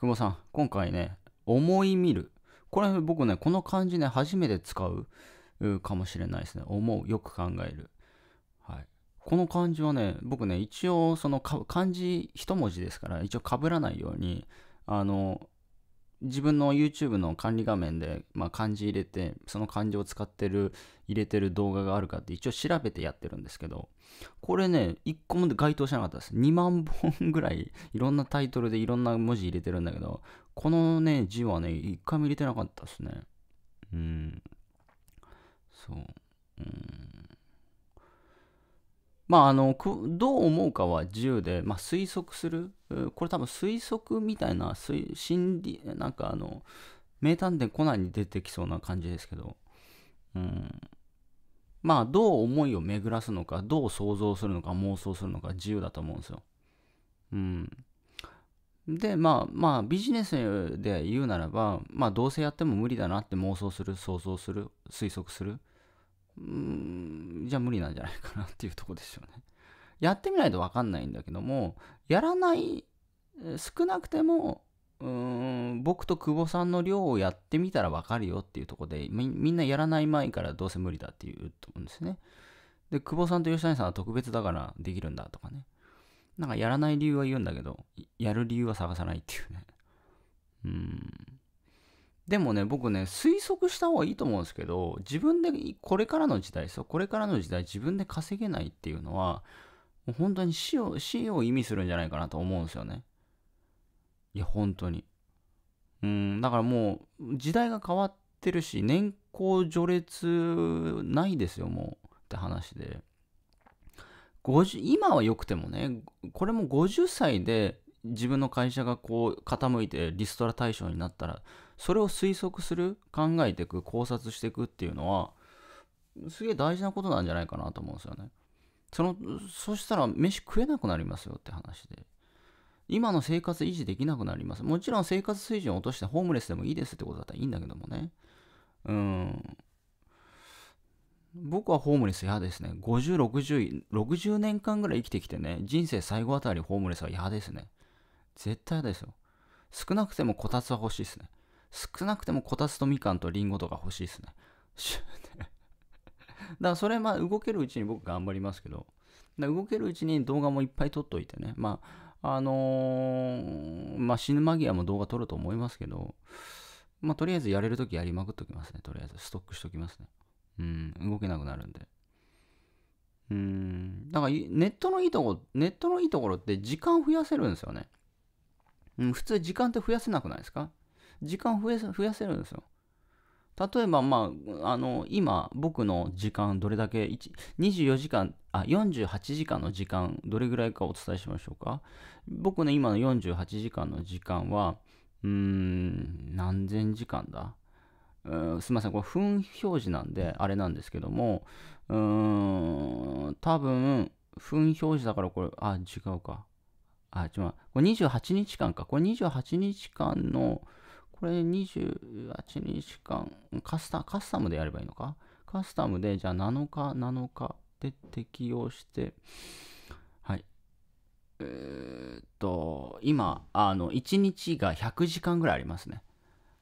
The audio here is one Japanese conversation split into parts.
久保さん、今回ね、思い見る。これ僕ね、この漢字ね、初めて使うかもしれないですね。思う。よく考える。はい。この漢字はね、僕ね、一応、その漢字一文字ですから、一応かぶらないように、あの、自分の YouTube の管理画面で、まあ、漢字入れて、その漢字を使ってる、入れてる動画があるかって一応調べてやってるんですけど、これね、1個も該当しなかったです。2万本ぐらい、いろんなタイトルでいろんな文字入れてるんだけど、このね、字はね、1回も入れてなかったですね。うん。そう。うん。まあ、あの、どう思うかは自由で、まあ、推測するこれ多分推測みたいな心理なんかあの名探偵コナンに出てきそうな感じですけど、うん、まあどう思いを巡らすのかどう想像するのか妄想するのか自由だと思うんですよ。うん、でまあまあビジネスで言うならばまあどうせやっても無理だなって妄想する想像する推測する、うん、じゃあ無理なんじゃないかなっていうとこですよね。やってみないと分かんないんだけどもやらない少なくてもうん僕と久保さんの量をやってみたら分かるよっていうとこでみんなやらない前からどうせ無理だって言うと思うんですね。で久保さんと吉谷さんは特別だからできるんだとかね。なんかやらない理由は言うんだけどやる理由は探さないっていうね。うんでもね僕ね推測した方がいいと思うんですけど自分でこれからの時代そうこれからの時代自分で稼げないっていうのは本当に死を死を意味するんじゃないかなと思うんですよね。いや本当にうんだからもう時代が変わってるし年功序列ないですよもうって話で50今は良くてもねこれも50歳で自分の会社がこう傾いてリストラ対象になったらそれを推測する考えていく考察していくっていうのはすげえ大事なことなんじゃないかなと思うんですよね。そのそしたら飯食えなくなりますよって話で。今の生活維持できなくなります。もちろん生活水準を落としてホームレスでもいいですってことだったらいいんだけどもね。うん。僕はホームレス嫌ですね。50、60、60年間ぐらい生きてきてね、人生最後あたりホームレスは嫌ですね。絶対ですよ。少なくてもこたつは欲しいですね。少なくてもこたつとみかんとりんごとか欲しいですね。だからそれまあ動けるうちに僕頑張りますけど、動けるうちに動画もいっぱい撮っといてね。まあ、あのー、まあ、死ぬ間際も動画撮ると思いますけど、まあ、とりあえずやれるときやりまくっときますね。とりあえずストックしときますね。うん、動けなくなるんで。うん、だからネットのいいとこ、ネットのいいところって時間増やせるんですよね。うん、普通時間って増やせなくないですか時間増やせるんですよ。例えば、まあ、あの、今、僕の時間、どれだけ、24時間、あ、48時間の時間、どれぐらいかお伝えしましょうか。僕の今の48時間の時間は、うーん、何千時間だすみません、これ、分表示なんで、あれなんですけども、うーん、多分、分表示だから、これ、あ、違うか。あ、違う。これ28日間か。これ28日間の、これ28日間、カスタ、カスタムでやればいいのかカスタムで、じゃあ7日、7日で適用して、はい。えー、っと、今、あの、1日が100時間ぐらいありますね。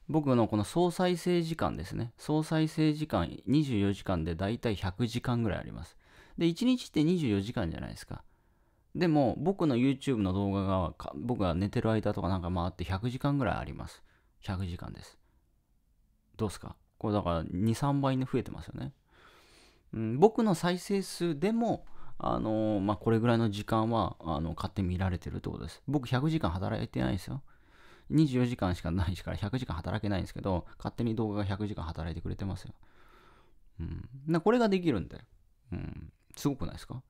僕のこの総再生時間ですね。総再生時間、24時間でだいたい100時間ぐらいあります。で、1日って24時間じゃないですか。でも、僕の YouTube の動画が、僕が寝てる間とかなんか回って100時間ぐらいあります。100時間です。どうすかこれだから2、3倍に増えてますよね。うん、僕の再生数でも、あのー、まあ、これぐらいの時間はあの買って見られてるってことです。僕100時間働いてないですよ。24時間しかないしから100時間働けないんですけど、勝手に動画が100時間働いてくれてますよ。うん、これができるんだよ。うん、すごくないですか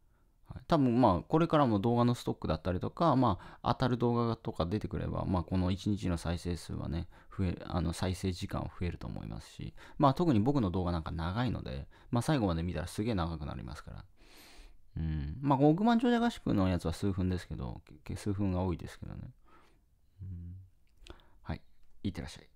多分まあこれからも動画のストックだったりとか、まあ、当たる動画とか出てくれば、まあ、この1日の再生数はね増えあの再生時間は増えると思いますし、まあ、特に僕の動画なんか長いので、まあ、最後まで見たらすげえ長くなりますから。うん、まあ、億万長者合宿のやつは数分ですけど、数分が多いですけどね。うん、はい、いってらっしゃい。